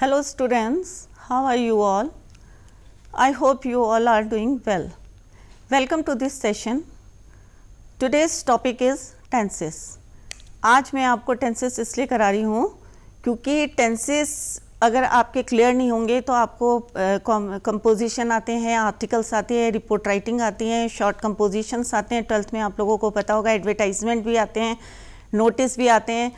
Hello students, how are you all? I hope you all are doing well. Welcome to this session. Today's topic is tenses. आज मैं आपको tenses इसलिए करा रही हूँ क्योंकि tenses अगर आपके क्लियर नहीं होंगे तो आपको कंपोजिशन आते हैं आर्टिकल्स आते हैं रिपोर्ट राइटिंग आती हैं शॉर्ट कंपोजिशंस आते हैं ट्वेल्थ में आप लोगों को पता होगा एडवर्टाइजमेंट भी आते हैं नोटिस भी आते हैं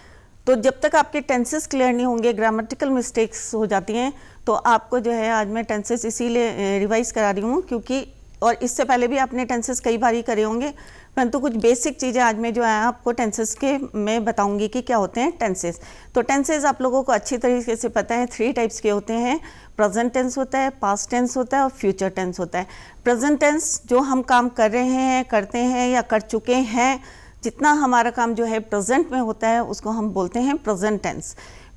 तो जब तक आपके टेंसेस क्लियर नहीं होंगे ग्रामेटिकल मिस्टेक्स हो जाती हैं तो आपको जो है आज मैं टेंसेस इसीलिए रिवाइज़ करा रही हूँ क्योंकि और इससे पहले भी आपने टेंसेस कई बार ही करे होंगे परंतु कुछ बेसिक चीज़ें आज मैं जो है आपको टेंसेस के मैं बताऊंगी कि क्या होते हैं टेंसेस तो टेंसेस आप लोगों को अच्छी तरीके से पता है थ्री टाइप्स के होते हैं प्रेजेंट टेंस होता है पास्ट टेंस होता है और फ्यूचर टेंस होता है प्रेजेंट टेंस जो हम काम कर रहे हैं करते हैं या कर चुके हैं जितना हमारा काम जो है प्रेजेंट में होता है उसको हम बोलते हैं प्रेजेंट टेंस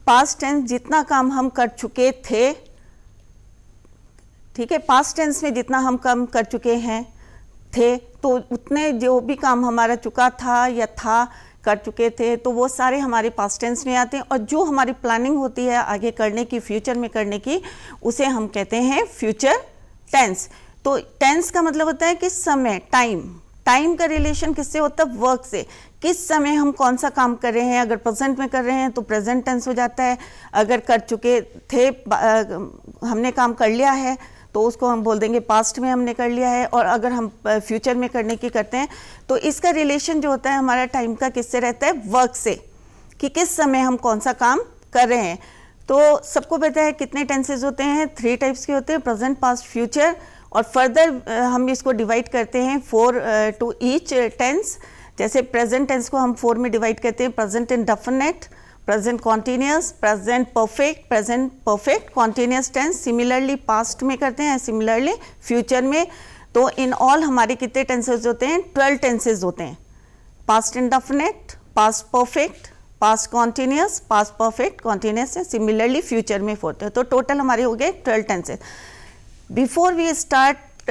पास्ट टेंस जितना काम हम कर चुके थे ठीक है पास्ट टेंस में जितना हम काम कर चुके हैं थे तो उतने जो भी काम हमारा चुका था या था कर चुके थे तो वो सारे हमारे पास टेंस में आते हैं और जो हमारी प्लानिंग होती है आगे करने की फ्यूचर में करने की उसे हम कहते हैं फ्यूचर टेंस तो टेंस का मतलब होता है कि समय टाइम टाइम का रिलेशन किससे होता है वर्क से किस समय हम कौन सा काम कर रहे हैं अगर प्रेजेंट में कर रहे हैं तो प्रेजेंट टेंस हो जाता है अगर कर चुके थे हमने काम कर लिया है तो उसको हम बोल देंगे पास्ट में हमने कर लिया है और अगर हम फ्यूचर में करने की करते हैं तो इसका रिलेशन जो होता है हमारा टाइम का किससे रहता है वर्क से कि किस समय हम कौन सा काम कर रहे हैं तो सबको पता है कितने टेंसेज होते हैं थ्री टाइप्स के होते हैं प्रेजेंट पास्ट फ्यूचर और फर्दर हम इसको डिवाइड करते हैं फोर टू ईच टेंस जैसे प्रेजेंट टेंस को हम फोर में डिवाइड करते हैं present indefinite present continuous present perfect present perfect continuous tense similarly past में करते हैं सिमिलरली फ्यूचर में तो इन ऑल हमारे कितने टेंसेज होते हैं ट्वेल्व टेंसेज होते हैं past indefinite past perfect past continuous past perfect continuous similarly future में होते हैं तो टोटल हमारे हो गए twelve tenses before we start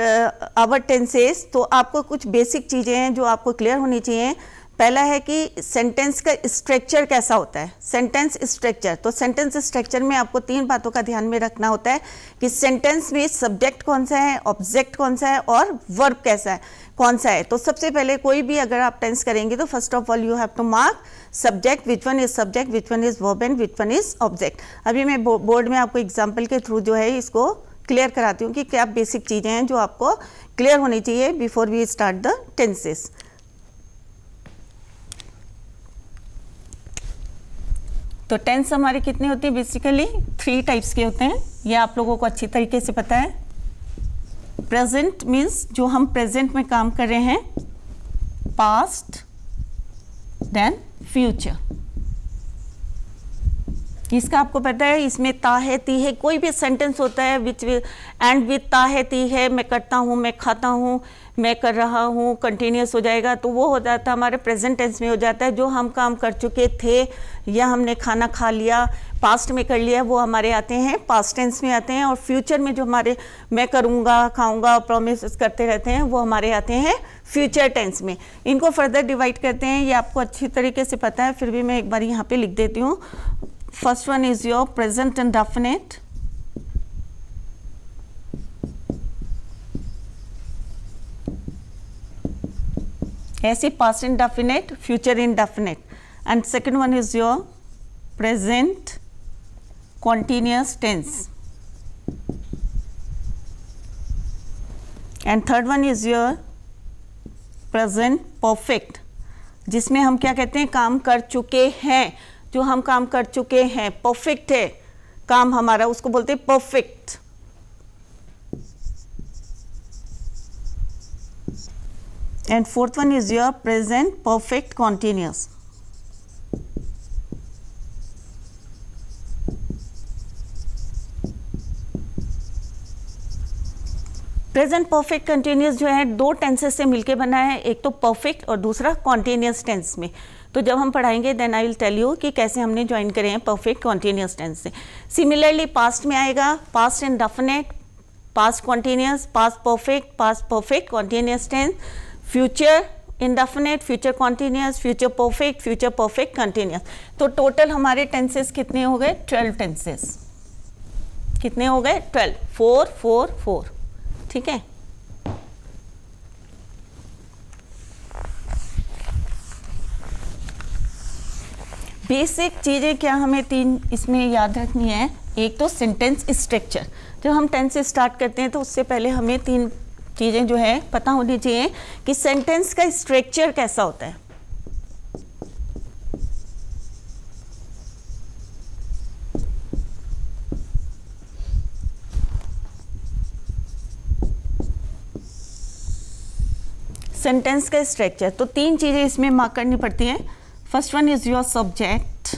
our tenses तो आपको कुछ बेसिक चीज़ें हैं जो आपको क्लियर होनी चाहिए पहला है कि सेंटेंस का स्ट्रक्चर कैसा होता है सेंटेंस स्ट्रक्चर तो सेंटेंस स्ट्रक्चर में आपको तीन बातों का ध्यान में रखना होता है कि सेंटेंस में सब्जेक्ट कौन सा है ऑब्जेक्ट कौन सा है और वर्ब कैसा है कौन सा है तो सबसे पहले कोई भी अगर आप टेंस करेंगे तो first of all you have to mark subject which one is subject which one is verb and which one is object अभी मैं बोर्ड में आपको एग्जाम्पल के थ्रू जो है इसको क्लियर कराती हूँ कि क्या बेसिक चीज़ें हैं जो आपको क्लियर होनी चाहिए before we start the tenses तो टेंस हमारे कितने होते हैं बेसिकली थ्री टाइप्स के होते हैं ये आप लोगों को अच्छी तरीके से पता है प्रेजेंट मीन्स जो हम प्रेजेंट में काम कर रहे हैं पास्ट देन फ्यूचर इसका आपको पता है इसमें ता है ती है कोई भी सेंटेंस होता है विच एंड विथ ता है ती है मैं करता हूँ मैं खाता हूँ मैं कर रहा हूँ कंटिन्यूस हो जाएगा तो वो हो जाता है हमारे प्रेजेंट टेंस में हो जाता है जो हम काम कर चुके थे या हमने खाना खा लिया पास्ट में कर लिया वो हमारे आते हैं पास्ट टेंस में आते हैं और फ्यूचर में जो हमारे मैं करूँगा खाऊँगा प्रोमिस करते रहते हैं वो हमारे आते हैं फ्यूचर टेंस में इनको फर्दर डिवाइड करते हैं ये आपको अच्छी तरीके से पता है फिर भी मैं एक बार यहाँ पर लिख देती हूँ First one is your present indefinite. ऐसे past indefinite, future indefinite. And second one is your present continuous tense. and third one is your present perfect जिसमें हम क्या कहते हैं काम कर चुके हैं जो हम काम कर चुके हैं परफेक्ट है काम हमारा उसको बोलते हैं perfect and fourth one is your present perfect continuous present perfect continuous जो है दो टेंसेस से मिलके बना है एक तो परफेक्ट और दूसरा कॉन्टिन्यूस टेंस में तो जब हम पढ़ाएंगे then I will tell you कि कैसे हमने ज्वाइन करे हैं परफेक्ट कॉन्टीन्यूस टेंस से सिमिलरली पास्ट में आएगा past indefinite past continuous past perfect past perfect continuous tense future indefinite future continuous future perfect future perfect continuous तो total हमारे टेंसेस कितने हो गए ट्वेल्व टेंसेस कितने हो गए ट्वेल्व फोर फोर फोर ठीक है बेसिक चीज़ें क्या हमें तीन इसमें याद रखनी है एक तो सेंटेंस स्ट्रक्चर जब हम टेंस स्टार्ट करते हैं तो उससे पहले हमें तीन चीज़ें जो है पता होनी चाहिए कि सेंटेंस का स्ट्रक्चर कैसा होता है सेंटेंस का स्ट्रक्चर तो तीन चीज़ें इसमें मार्क करनी पड़ती हैं first one is your subject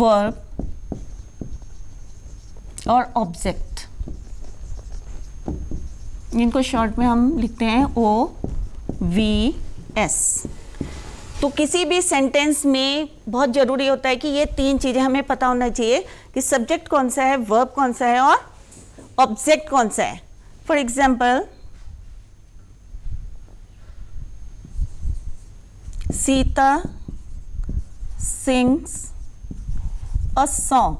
verb और ऑब्जेक्ट इनको शॉर्ट में हम लिखते हैं ओ वी एस तो किसी भी सेंटेंस में बहुत ज़रूरी होता है कि ये तीन चीज़ें हमें पता होना चाहिए कि सब्जेक्ट कौन सा है वर्ब कौन सा है और ऑब्जेक्ट कौन सा है for example Sita sings a song.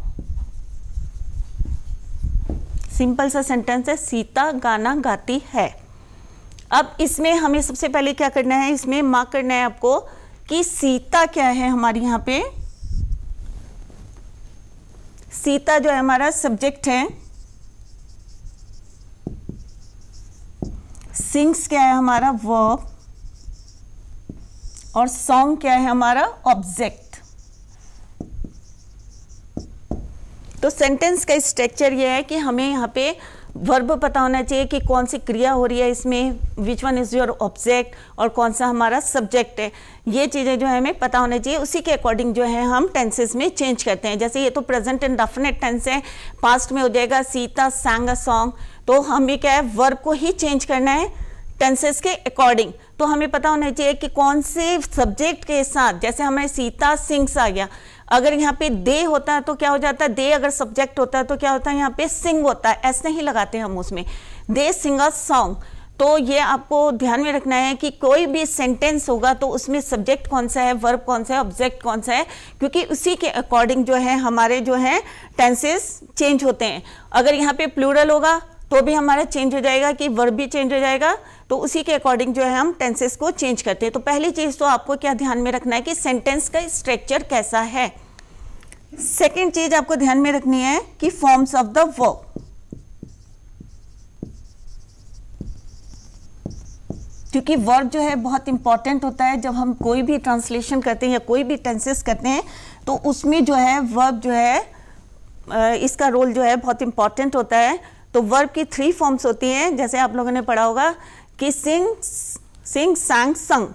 Simple सा सेंटेंस है सीता गाना गाती है अब इसमें हमें सबसे पहले क्या करना है इसमें मार्क करना है आपको कि सीता क्या है हमारे यहाँ पे सीता जो है हमारा सब्जेक्ट है सिंग्स क्या है हमारा वर्ब और सॉन्ग क्या है हमारा ऑब्जेक्ट तो सेंटेंस का स्ट्रक्चर यह है कि हमें यहाँ पे वर्ब पता होना चाहिए कि कौन सी क्रिया हो रही है इसमें which one is your object और कौन सा हमारा सब्जेक्ट है ये चीज़ें जो है हमें पता होना चाहिए उसी के अकॉर्डिंग जो है हम टेंसेस में चेंज करते हैं जैसे ये तो प्रेजेंट एंड डेफिनेट टेंस है पास्ट में हो जाएगा सीता सैंग अ सॉन्ग तो हमें क्या है वर्ब को ही चेंज करना है टेंसेस के अकॉर्डिंग तो हमें पता होना चाहिए कि कौन से सब्जेक्ट के साथ जैसे हमें सीता सिंह से आ गया अगर यहाँ पे दे होता है तो क्या हो जाता है दे अगर सब्जेक्ट होता है तो क्या होता है यहाँ पे सिंग होता है ऐसे ही लगाते हैं हम उसमें दे सिंग अ सॉन्ग तो ये आपको ध्यान में रखना है कि कोई भी सेंटेंस होगा तो उसमें सब्जेक्ट कौन सा है वर्ब कौन सा है ऑब्जेक्ट कौन सा है क्योंकि उसी के अकॉर्डिंग जो है हमारे जो है टेंसेस चेंज होते हैं अगर यहाँ पे प्लूरल होगा तो भी हमारा चेंज हो जाएगा कि वर्ब भी चेंज हो जाएगा तो उसी के अकॉर्डिंग जो है हम टेंसेस को चेंज करते हैं तो पहली चीज़ तो आपको क्या ध्यान में रखना है कि सेंटेंस का स्ट्रक्चर कैसा है सेकेंड चीज आपको ध्यान में रखनी है कि फॉर्म्स ऑफ द वर्ब क्योंकि वर्ब जो है बहुत इंपॉर्टेंट होता है जब हम कोई भी ट्रांसलेशन करते हैं या कोई भी टेंसेस करते हैं तो उसमें जो है वर्ब जो है इसका रोल जो है बहुत इंपॉर्टेंट होता है तो वर्ब की थ्री फॉर्म्स होती हैं जैसे आप लोगों ने पढ़ा होगा कि सिंग सिंग सांग संग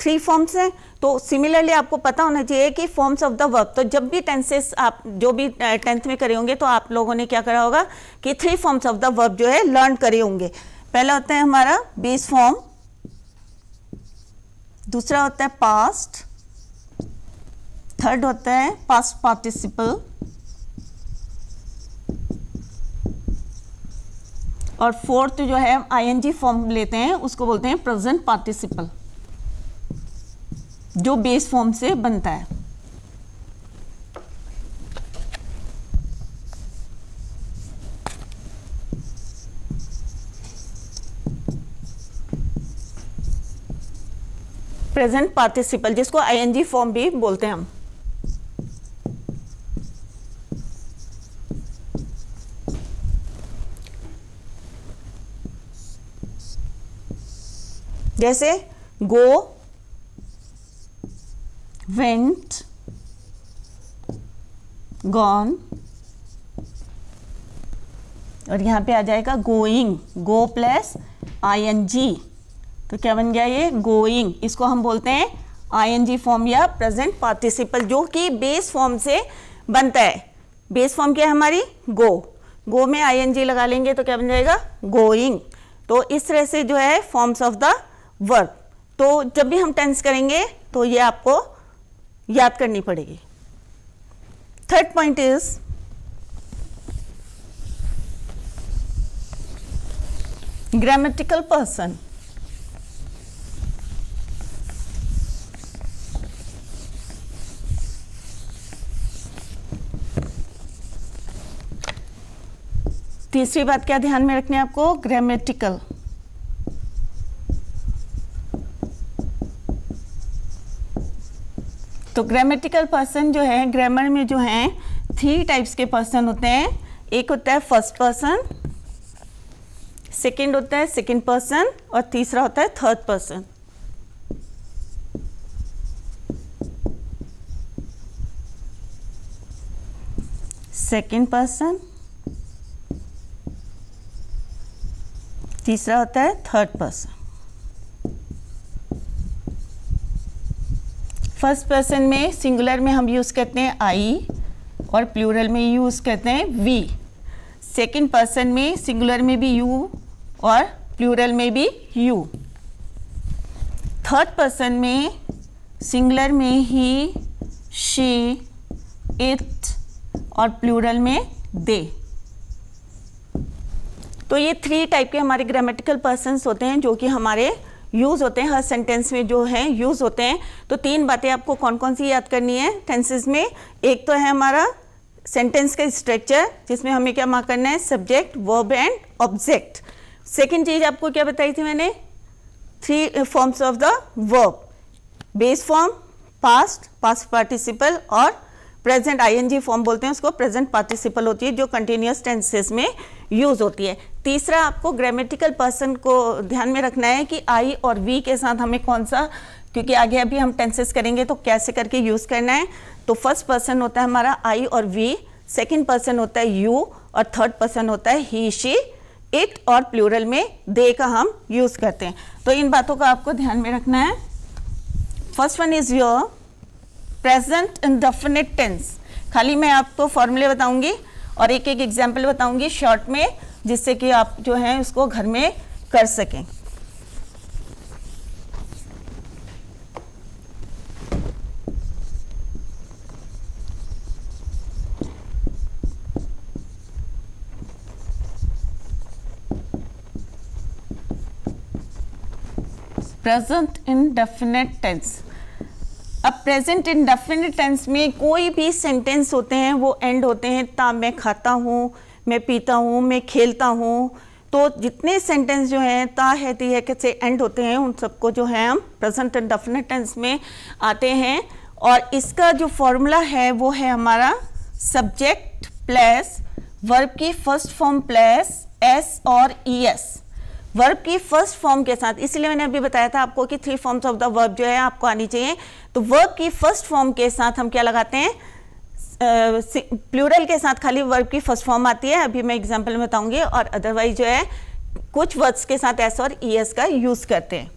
थ्री फॉर्म्स हैं तो सिमिलरली आपको पता होना चाहिए कि फॉर्म्स ऑफ द वर्ब तो जब भी टेंसेस आप जो भी टेंथ में करे होंगे तो आप लोगों ने क्या करा होगा कि three forms of the verb जो है लर्न करे होंगे पहला होता है हमारा बेस फॉर्म दूसरा होता है पास्ट थर्ड होता है पास्ट पार्टिसिपल और फोर्थ जो है आईएनजी फॉर्म लेते हैं उसको बोलते हैं प्रेजेंट पार्टिसिपल जो बेस फॉर्म से बनता है प्रेजेंट पार्टिसिपल जिसको आईएनजी फॉर्म भी बोलते हैं हम जैसे गो वेंट गॉन और यहां पे आ जाएगा going go plus I N G तो क्या बन गया ये गोइंग इसको हम बोलते हैं आई एन जी फॉर्म या प्रेजेंट पार्टिसिपल जो कि बेस फॉर्म से बनता है बेस फॉर्म क्या है हमारी गो गो में आई एन जी लगा लेंगे तो क्या बन जाएगा गोइंग तो इस तरह से जो है फॉर्म्स ऑफ द वर्ब तो जब भी हम टेंस करेंगे तो ये आपको याद करनी पड़ेगी third point is grammatical person तीसरी बात क्या ध्यान में रखनी है आपको ग्रामेटिकल तो ग्रामेटिकल पर्सन जो है ग्रामर में जो है थ्री टाइप्स के पर्सन होते हैं एक होता है फर्स्ट पर्सन सेकेंड होता है सेकेंड पर्सन और तीसरा होता है थर्ड पर्सन सेकेंड पर्सन तीसरा होता है थर्ड पर्सन फर्स्ट पर्सन में सिंगुलर में हम यूज़ करते हैं आई और प्लूरल में यूज़ करते हैं वी सेकेंड पर्सन में सिंगुलर में भी यू और प्लूरल में भी यू थर्ड पर्सन में सिंगुलर में ही शी इट और प्लूरल में दे तो ये थ्री टाइप के हमारे ग्रामेटिकल पर्सनस होते हैं जो कि हमारे यूज़ होते हैं हर सेंटेंस में जो हैं यूज़ होते हैं तो तीन बातें आपको कौन कौन सी याद करनी है टेंसेज में एक तो है हमारा सेंटेंस का स्ट्रक्चर जिसमें हमें क्या मार्क करना है subject verb and object second चीज़ आपको क्या बताई थी मैंने three forms of the verb base form past past participle और प्रेजेंट आईएनजी फॉर्म बोलते हैं उसको प्रेजेंट पार्टिसिपल होती है जो कंटिन्यूस टेंसेस में यूज होती है तीसरा आपको ग्रामेटिकल पर्सन को ध्यान में रखना है कि आई और वी के साथ हमें कौन सा क्योंकि आगे अभी हम टेंसेस करेंगे तो कैसे करके यूज करना है तो फर्स्ट पर्सन होता है हमारा आई और वी सेकेंड पर्सन होता है यू और थर्ड पर्सन होता है ही शी इट और प्लूरल में दे का हम यूज करते हैं तो इन बातों का आपको ध्यान में रखना है first one is your present definite tense खाली मैं आपको फॉर्मूले बताऊंगी और एक एक एग्जाम्पल बताऊंगी शॉर्ट में जिससे कि आप जो है उसको घर में कर सकें present indefinite tense present definite tense में कोई भी सेंटेंस होते हैं वो एंड होते हैं ता मैं खाता हूँ मैं पीता हूँ मैं खेलता हूँ तो जितने सेंटेंस जो हैं ता है ती है कैसे एंड होते हैं उन सबको जो है हम प्रेजेंट डेफिनेट टेंस में आते हैं और इसका जो फॉर्मूला है वो है हमारा सब्जेक्ट प्लस वर्ब की फर्स्ट फॉर्म प्लस एस और ई एस वर्ब की फर्स्ट फॉर्म के साथ इसलिए मैंने अभी बताया था आपको कि three forms of the verb जो है आपको आनी चाहिए तो वर्ब की फर्स्ट फॉर्म के साथ हम क्या लगाते हैं प्लूरल के साथ खाली वर्ब की फर्स्ट फॉर्म आती है अभी मैं एग्जाम्पल में बताऊंगी और अदरवाइज जो है कुछ वर्ड्स के साथ एस और ई e एस का यूज करते हैं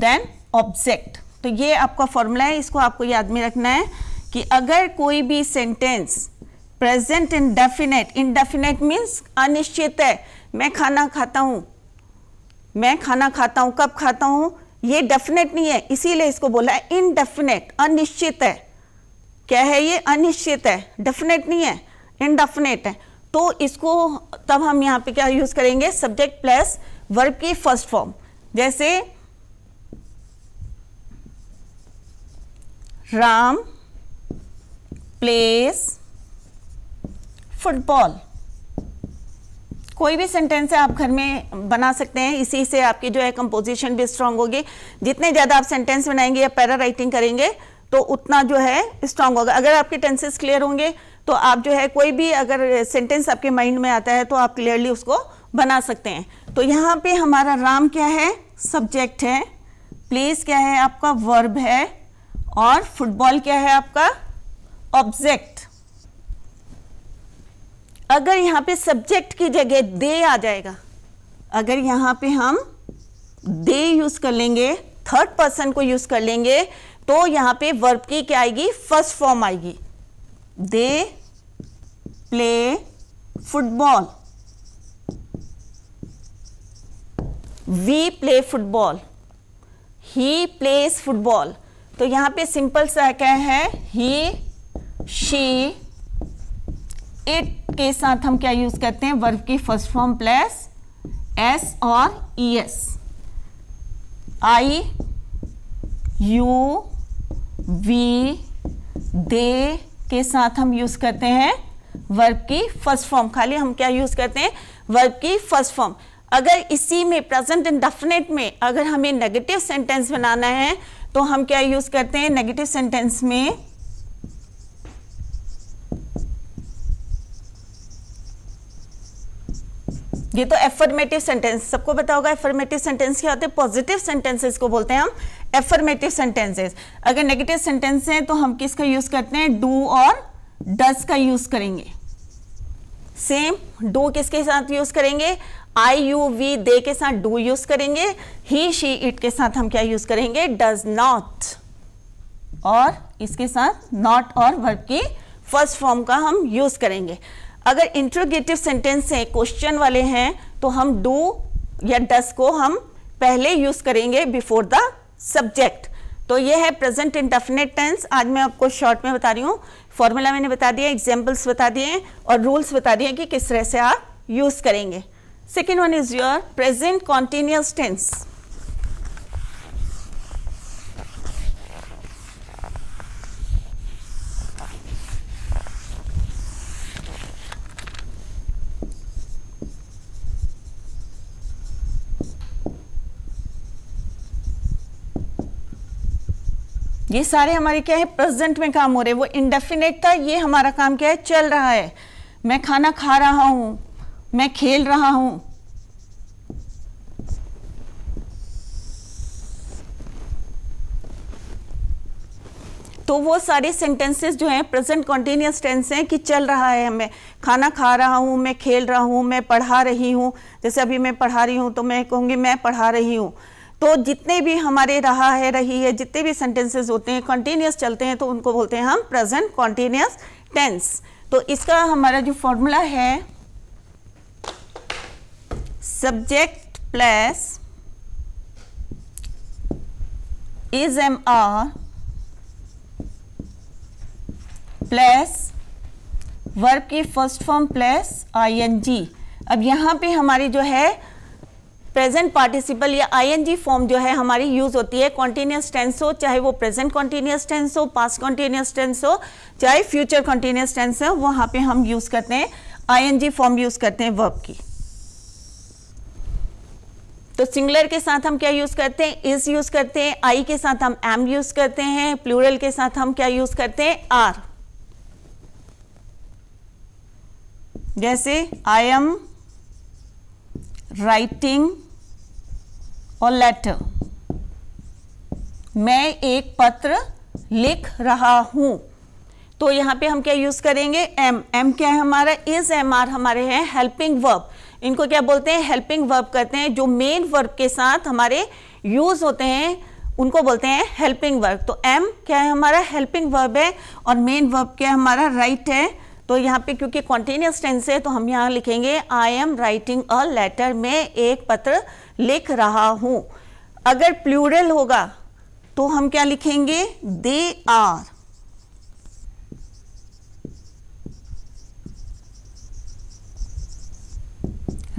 देन ऑब्जेक्ट तो ये आपका फॉर्मूला है इसको आपको याद में रखना है कि अगर कोई भी sentence present indefinite means अनिश्चित है मैं खाना खाता हूँ मैं खाना खाता हूँ कब खाता हूँ ये डेफिनेट नहीं है इसीलिए इसको बोला है इनडेफिनेट अनिश्चित है क्या है ये अनिश्चित है डेफिनेट नहीं है इनडेफिनेट है तो इसको तब हम यहाँ पे क्या यूज़ करेंगे सब्जेक्ट प्लस वर्ब की फर्स्ट फॉर्म जैसे राम प्लेस फुटबॉल कोई भी सेंटेंस है आप घर में बना सकते हैं इसी से आपकी जो है कंपोजिशन भी स्ट्रांग होगी जितने ज़्यादा आप सेंटेंस बनाएंगे या पैरा राइटिंग करेंगे तो उतना जो है स्ट्रांग होगा अगर आपके टेंसेस क्लियर होंगे तो आप जो है कोई भी अगर सेंटेंस आपके माइंड में आता है तो आप क्लियरली उसको बना सकते हैं तो यहाँ पे हमारा राम क्या है सब्जेक्ट है प्लेस क्या है आपका वर्ब है और फुटबॉल क्या है आपका ऑब्जेक्ट अगर यहाँ पे सब्जेक्ट की जगह दे आ जाएगा अगर यहाँ पे हम दे यूज कर लेंगे थर्ड पर्सन को यूज कर लेंगे तो यहाँ पे वर्ब की क्या आएगी फर्स्ट फॉर्म आएगी they play football we play football he plays football तो यहाँ पे सिंपल सा क्या है ही शी एट के साथ हम क्या यूज करते हैं वर्ब की फर्स्ट फॉर्म प्लस एस और E S I you we they के साथ हम यूज करते हैं वर्ब की फर्स्ट फॉर्म खाली हम क्या यूज करते हैं वर्ब की फर्स्ट फॉर्म अगर इसी में प्रेजेंट एंड डेफिनेट में अगर हमें नेगेटिव सेंटेंस बनाना है तो हम क्या यूज करते हैं नेगेटिव सेंटेंस में ये तो एफर्मेटिव सेंटेंस सबको पता होगा एफर्मेटिव सेंटेंस क्या होते हैं पॉजिटिव सेंटेंसेस को बोलते हैं हम एफर्मेटिव सेंटेंसेस अगर नेगेटिव सेंटेंस हैं तो हम किसका यूज करते हैं डू और डस का यूज करेंगे सेम डू किसके साथ यूज करेंगे आई यू वी दे के साथ डू यूज करेंगे ही शी इट के साथ हम क्या यूज करेंगे डज नॉट और इसके साथ नॉट और वर्ब की फर्स्ट फॉर्म का हम यूज करेंगे अगर इंट्रोगेटिव सेंटेंस हैं क्वेश्चन वाले हैं तो हम डू या डस को हम पहले यूज करेंगे बिफोर द सब्जेक्ट तो ये है प्रेजेंट इंडेफिनेट टेंस आज मैं आपको शॉर्ट में बता रही हूँ फॉर्मूला मैंने बता दिया एग्जाम्पल्स बता दिए और रूल्स बता दिए कि किस तरह से आप यूज करेंगे second one is your present continuous tense ये सारे हमारे क्या है प्रेजेंट में काम हो रहे वो इनडेफिनेट था ये हमारा काम क्या है चल रहा है मैं खाना खा रहा हूं मैं खेल रहा हूं तो वो सारे सेंटेंसेस जो हैं प्रेजेंट कॉन्टीन्यूस टेंस हैं कि चल रहा है मैं खाना खा रहा हूं मैं खेल रहा हूँ मैं पढ़ा रही हूँ जैसे अभी मैं पढ़ा रही हूँ तो मैं कहूंगी मैं पढ़ा रही हूँ तो जितने भी हमारे रहा है रही है जितने भी सेंटेंसेस होते हैं कंटिन्यूस चलते हैं तो उनको बोलते हैं हम प्रेजेंट कॉन्टीन्यूस टेंस तो इसका हमारा जो फॉर्मूला है subject plus is am are plus verb की first form plus I N G अब यहाँ पे हमारी जो है प्रेजेंट पार्टिसिपल या आईएनजी फॉर्म जो है हमारी यूज होती है कॉन्टीन्यूस टेंस हो चाहे वो प्रेजेंट कॉन्टीन्यूस टेंस हो पास कॉन्टीन्यूस टेंस हो चाहे फ्यूचर कॉन्टीन्यूस टेंस हो वहां पे हम यूज करते हैं आईएनजी फॉर्म यूज करते हैं वर्ब की तो सिंगुलर के साथ हम क्या यूज करते हैं इज यूज करते हैं आई के साथ हम एम यूज करते हैं प्लूरल के साथ हम क्या यूज करते हैं आर जैसे आई एम राइटिंग और लेटर मैं एक पत्र लिख रहा हूं तो यहां पे हम क्या यूज करेंगे एम एम क्या है हमारा इज एम आर हमारे हैं हेल्पिंग वर्ब इनको क्या बोलते हैं हेल्पिंग वर्ब कहते हैं जो मेन वर्ब के साथ हमारे यूज होते हैं उनको बोलते हैं हेल्पिंग वर्ब तो एम क्या है हमारा हेल्पिंग वर्ब है और मेन वर्ब क्या है हमारा राइट right है तो यहाँ पे क्योंकि कॉन्टीन्यूस टेंस है तो हम यहाँ लिखेंगे I am writing a letter में एक पत्र लिख रहा हूँ अगर प्लूरल होगा तो हम क्या लिखेंगे they are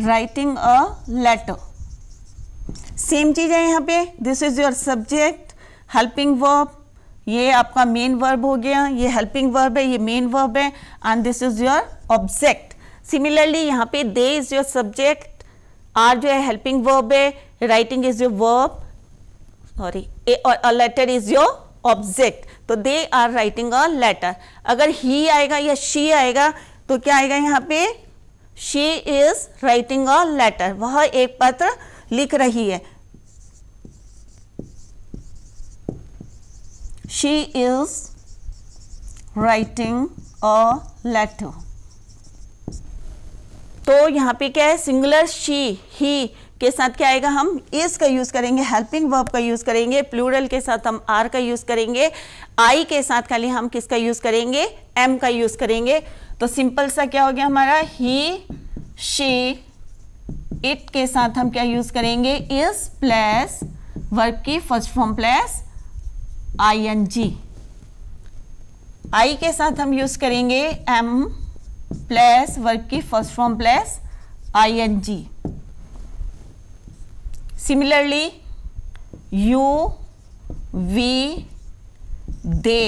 writing a letter same चीज है यहाँ पे this is your subject helping verb ये आपका मेन वर्ब हो गया ये हेल्पिंग वर्ब है ये मेन वर्ब है and this is your object similarly यहाँ पे they is your subject are जो है हेल्पिंग वर्ब है writing is your verb sorry a letter is your object तो they are writing a letter अगर ही आएगा या शी आएगा तो क्या आएगा यहाँ पे she is writing a letter वह एक पत्र लिख रही है she is writing a letter. तो यहाँ पे क्या है सिंगुलर शी ही के साथ क्या आएगा हम इस का यूज़ करेंगे हेल्पिंग वर्ब का यूज़ करेंगे प्लूरल के साथ हम आर का यूज़ करेंगे आई के साथ खाली हम किसका यूज़ करेंगे एम का यूज़ करेंगे तो सिंपल सा क्या हो गया हमारा ही शी इट के साथ हम क्या यूज़ करेंगे इस प्लस वर्ब की first form plus I N G I के साथ हम यूज करेंगे एम प्लस वर्ग की first form plus I N G similarly you we they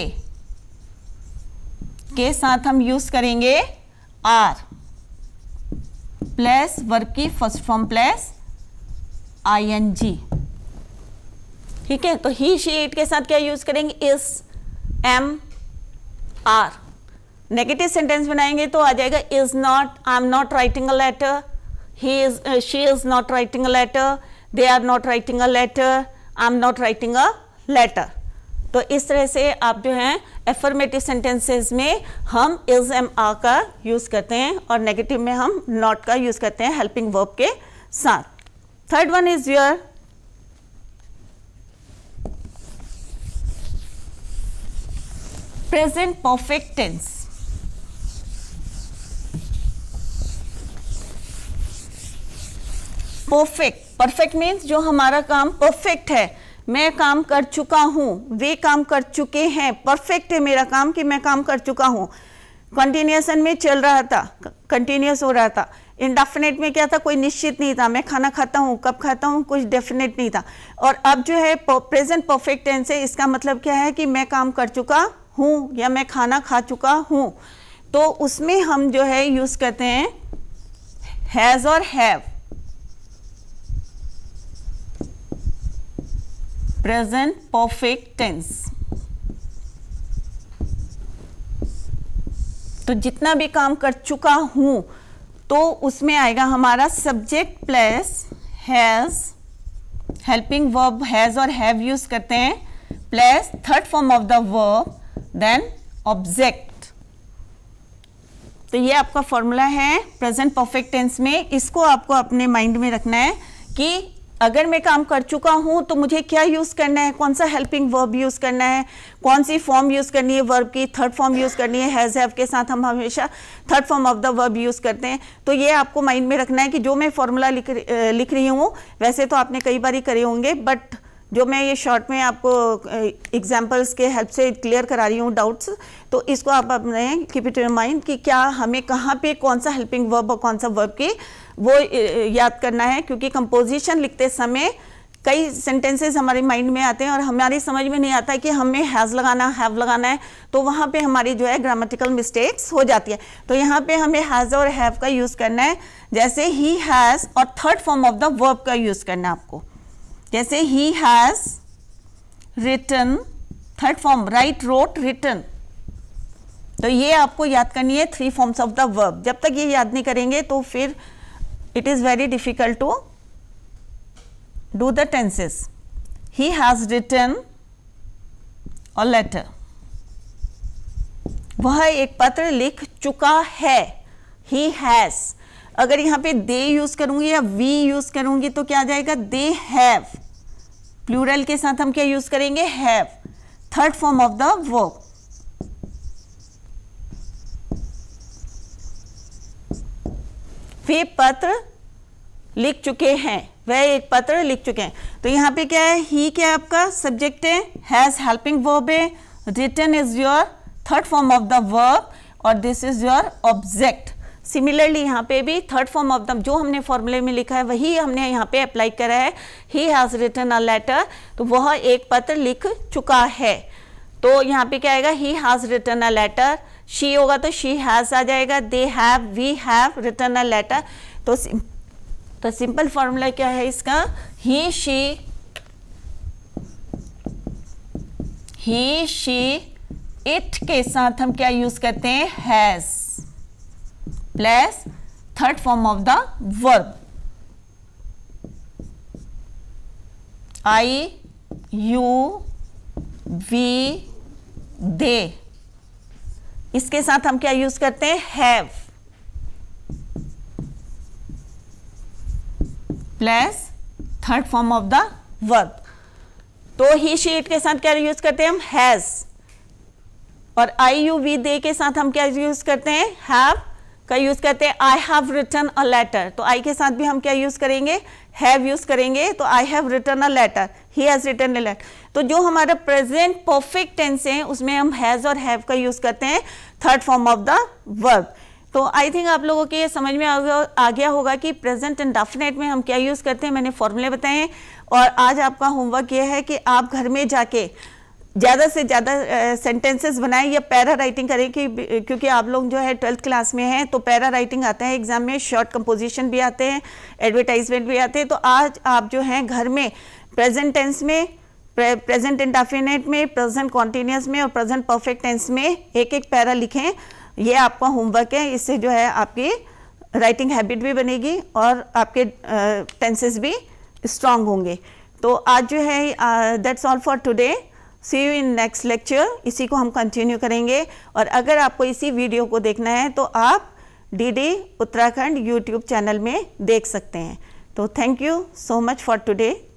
के साथ हम यूज करेंगे आर प्लस वर्ग की first form plus I N G ठीक है तो ही शी इट के साथ क्या यूज करेंगे इस एम आर नेगेटिव सेंटेंस बनाएंगे तो आ जाएगा is not I am not writing a letter he is she is not writing a letter they are not writing a letter I am not writing a letter तो इस तरह से आप जो हैं एफर्मेटिव सेंटेंसेस में हम इज एम आर का यूज़ करते हैं और नेगेटिव में हम नॉट का यूज़ करते हैं हेल्पिंग वर्ब के साथ third one is your present perfect tense perfect perfect means जो हमारा काम परफेक्ट है मैं काम कर चुका हूँ वे काम कर चुके हैं परफेक्ट है मेरा काम कि मैं काम कर चुका हूँ कंटिन्यूसन में चल रहा था कंटिन्यूस हो रहा था इनडेफिनेट में क्या था कोई निश्चित नहीं था मैं खाना खाता हूँ कब खाता हूँ कुछ डेफिनेट नहीं था और अब जो है प्रेजेंट परफेक्ट टेंस है इसका मतलब क्या है कि मैं काम कर चुका हूँ या मैं खाना खा चुका हूँ तो उसमें हम जो है यूज़ करते हैं हैज़ और हैव प्रेजेंट परफेक्ट टेंस तो जितना भी काम कर चुका हूँ तो उसमें आएगा हमारा subject plus has helping verb has और हैव यूज़ करते हैं plus third form of the verb then object तो ये आपका फॉर्मूला है प्रेजेंट परफेक्ट टेंस में इसको आपको अपने माइंड में रखना है कि अगर मैं काम कर चुका हूं तो मुझे क्या यूज़ करना है कौन सा हेल्पिंग वर्ब यूज़ करना है कौन सी फॉर्म यूज़ करनी है वर्ब की थर्ड फॉर्म यूज़ करनी है हैज़ हैव के साथ हम हमेशा third form of the verb use करते हैं तो ये आपको माइंड में रखना है कि जो मैं फॉर्मूला लिख लिख रही हूं वैसे तो आपने कई बार ही करे होंगे बट जो मैं ये शॉर्ट में आपको एग्जांपल्स के हेल्प से क्लियर करा रही हूँ डाउट्स तो इसको आप अपने कीप इट माइंड कि क्या हमें कहाँ पे कौन सा हेल्पिंग वर्ब और कौन सा वर्ब की वो याद करना है क्योंकि कंपोजिशन लिखते समय कई सेंटेंसेस हमारे माइंड में आते हैं और हमारी समझ में नहीं आता है कि हमें हैज़ लगाना हैव लगाना है तो वहाँ पे हमारी जो है ग्रामेटिकल मिस्टेक्स हो जाती है तो यहाँ पे हमें हैज़ और हैव का यूज़ करना है जैसे ही हैज़ और third form of the verb का यूज़ करना है आपको जैसे he has written third form write wrote written तो ये आपको याद करनी है three forms of the verb जब तक ये याद नहीं करेंगे तो फिर it is very difficult to do the tenses he has written a letter वह एक पत्र लिख चुका है ही हैज़ अगर यहाँ पे दे यूज करूंगी या वी यूज करूंगी तो क्या आ जाएगा दे हैव प्लूरल के साथ हम क्या यूज करेंगे have third form of the verb वे पत्र लिख चुके हैं वह एक पत्र लिख चुके हैं तो यहाँ पे क्या है ही क्या है आपका सब्जेक्ट है हैज हेल्पिंग वर्ब है written is your third form of the verb और this is your object similarly यहाँ पे भी थर्ड फॉर्म ऑफ द जो हमने फॉर्मूले में लिखा है वही हमने यहाँ पे अप्लाई करा है he has written a letter तो वह एक पत्र लिख चुका है तो यहाँ पे क्या आएगा he has written a letter she होगा तो शी हैज़ आ जाएगा they have we have written a letter तो तो सिंपल फॉर्मूला क्या है इसका he she he she it के साथ हम क्या यूज़ करते हैं has plus third form of the verb I you we they इसके साथ हम क्या यूज करते हैं have plus third form of the verb तो ही शीट के साथ क्या यूज करते हैं हम हैज और आई यू वी दे के साथ हम क्या यूज करते हैं हैव का यूज करते हैं I have written a letter तो आई के साथ भी हम क्या यूज करेंगे हैव यूज करेंगे तो I have written a letter he has written a letter तो जो हमारा प्रेजेंट परफेक्ट टेंस है उसमें हम हैज और हैव का यूज करते हैं third form of the verb तो आई थिंक आप लोगों के ये समझ में आ गया होगा कि प्रेजेंट एंड डेफिनेट में हम क्या यूज करते हैं मैंने फॉर्मूले बताए और आज आपका होमवर्क यह है कि आप घर में जाके ज़्यादा से ज़्यादा सेंटेंसेस बनाएं या पैरा राइटिंग करें कि क्योंकि आप लोग जो है ट्वेल्थ क्लास में हैं तो पैरा राइटिंग आता है एग्ज़ाम में शॉर्ट कंपोजिशन भी आते हैं एडवर्टाइजमेंट भी आते हैं तो आज आप जो हैं घर में प्रेजेंट टेंस में प्रेजेंट इंडाफिनेट में प्रेजेंट कॉन्टीन्यूस में और प्रेजेंट परफेक्ट टेंस में एक एक पैरा लिखें यह आपका होमवर्क है इससे जो है आपकी राइटिंग हैबिट भी बनेगी और आपके टेंसेस भी स्ट्रांग होंगे तो आज जो है that's all for today see you in next lecture इसी को हम कंटिन्यू करेंगे और अगर आपको इसी वीडियो को देखना है तो आप डीडी उत्तराखंड यूट्यूब चैनल में देख सकते हैं तो thank you so much for today